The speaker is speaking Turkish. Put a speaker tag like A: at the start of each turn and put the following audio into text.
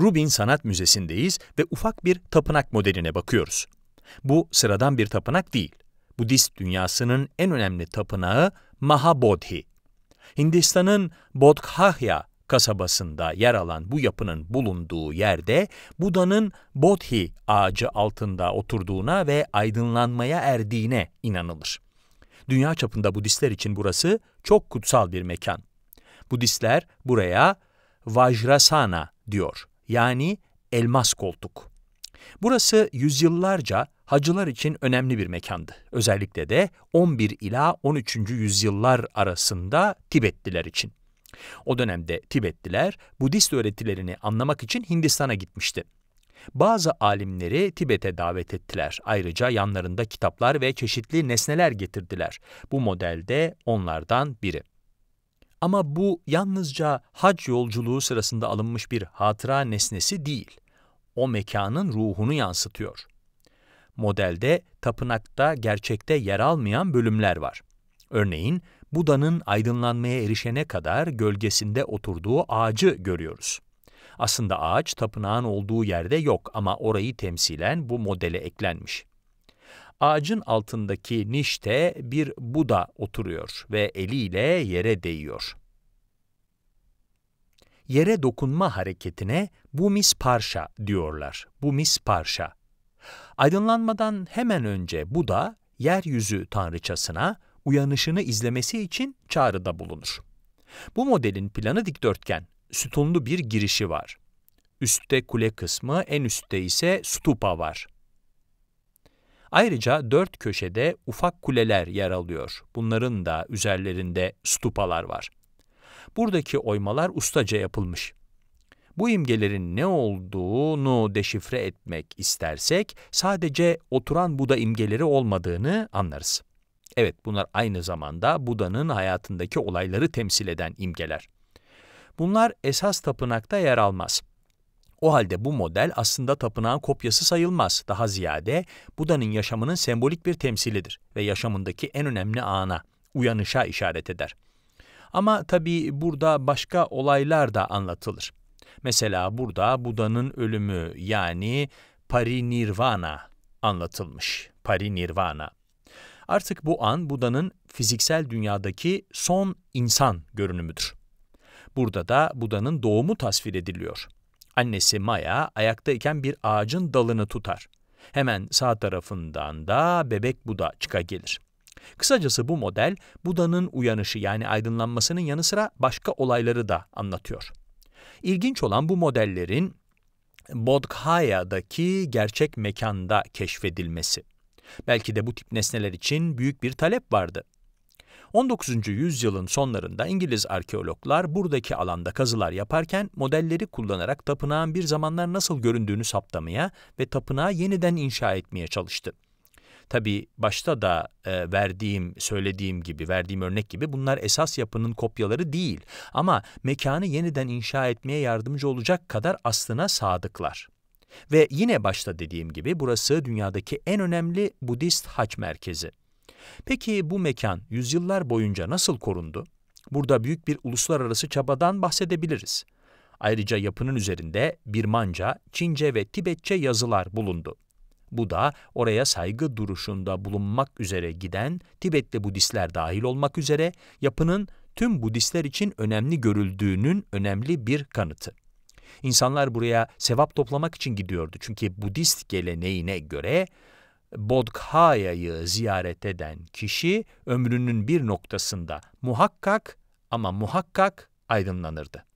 A: Rubin Sanat Müzesi'ndeyiz ve ufak bir tapınak modeline bakıyoruz. Bu sıradan bir tapınak değil. Budist dünyasının en önemli tapınağı Mahabodhi. Hindistan'ın Bodhgaya kasabasında yer alan bu yapının bulunduğu yerde Buda'nın Bodhi ağacı altında oturduğuna ve aydınlanmaya erdiğine inanılır. Dünya çapında Budistler için burası çok kutsal bir mekan. Budistler buraya Vajrasana diyor yani elmas koltuk. Burası yüzyıllarca hacılar için önemli bir mekandı. Özellikle de 11 ila 13. yüzyıllar arasında Tibetliler için. O dönemde Tibetliler Budist öğretilerini anlamak için Hindistan'a gitmişti. Bazı alimleri Tibet'e davet ettiler. Ayrıca yanlarında kitaplar ve çeşitli nesneler getirdiler. Bu modelde onlardan biri. Ama bu yalnızca hac yolculuğu sırasında alınmış bir hatıra nesnesi değil. O mekanın ruhunu yansıtıyor. Modelde tapınakta gerçekte yer almayan bölümler var. Örneğin Buda'nın aydınlanmaya erişene kadar gölgesinde oturduğu ağacı görüyoruz. Aslında ağaç tapınağın olduğu yerde yok ama orayı temsilen bu modele eklenmiş. Ağacın altındaki nişte bir Buda oturuyor ve eliyle yere değiyor. Yere dokunma hareketine bumis parşa diyorlar. Bumis parşa. Aydınlanmadan hemen önce Buda, yeryüzü tanrıçasına uyanışını izlemesi için çağrıda bulunur. Bu modelin planı dikdörtgen, sütunlu bir girişi var. Üstte kule kısmı, en üstte ise stupa var. Ayrıca dört köşede ufak kuleler yer alıyor. Bunların da üzerlerinde stupalar var. Buradaki oymalar ustaca yapılmış. Bu imgelerin ne olduğunu deşifre etmek istersek sadece oturan Buda imgeleri olmadığını anlarız. Evet bunlar aynı zamanda Buda'nın hayatındaki olayları temsil eden imgeler. Bunlar esas tapınakta yer almaz. O halde bu model aslında tapınağın kopyası sayılmaz. Daha ziyade Buda'nın yaşamının sembolik bir temsilidir ve yaşamındaki en önemli ana, uyanışa işaret eder. Ama tabii burada başka olaylar da anlatılır. Mesela burada Buda'nın ölümü yani parinirvana anlatılmış. Parinirvana. Artık bu an Buda'nın fiziksel dünyadaki son insan görünümüdür. Burada da Buda'nın doğumu tasvir ediliyor. Annesi Maya ayaktayken bir ağacın dalını tutar. Hemen sağ tarafından da bebek Buda çıka gelir. Kısacası bu model Buda'nın uyanışı yani aydınlanmasının yanı sıra başka olayları da anlatıyor. İlginç olan bu modellerin Bodhgaya'daki gerçek mekanda keşfedilmesi. Belki de bu tip nesneler için büyük bir talep vardı. 19. yüzyılın sonlarında İngiliz arkeologlar buradaki alanda kazılar yaparken modelleri kullanarak tapınağın bir zamanlar nasıl göründüğünü saptamaya ve tapınağı yeniden inşa etmeye çalıştı. Tabi başta da e, verdiğim, söylediğim gibi, verdiğim örnek gibi bunlar esas yapının kopyaları değil. Ama mekanı yeniden inşa etmeye yardımcı olacak kadar aslına sadıklar. Ve yine başta dediğim gibi burası dünyadaki en önemli Budist haç merkezi. Peki bu mekan yüzyıllar boyunca nasıl korundu? Burada büyük bir uluslararası çabadan bahsedebiliriz. Ayrıca yapının üzerinde Birmanca, Çince ve Tibetçe yazılar bulundu. Bu da oraya saygı duruşunda bulunmak üzere giden Tibetli Budistler dahil olmak üzere yapının tüm Budistler için önemli görüldüğünün önemli bir kanıtı. İnsanlar buraya sevap toplamak için gidiyordu çünkü Budist geleneğine göre Bodhgaya'yı ziyaret eden kişi ömrünün bir noktasında muhakkak ama muhakkak aydınlanırdı.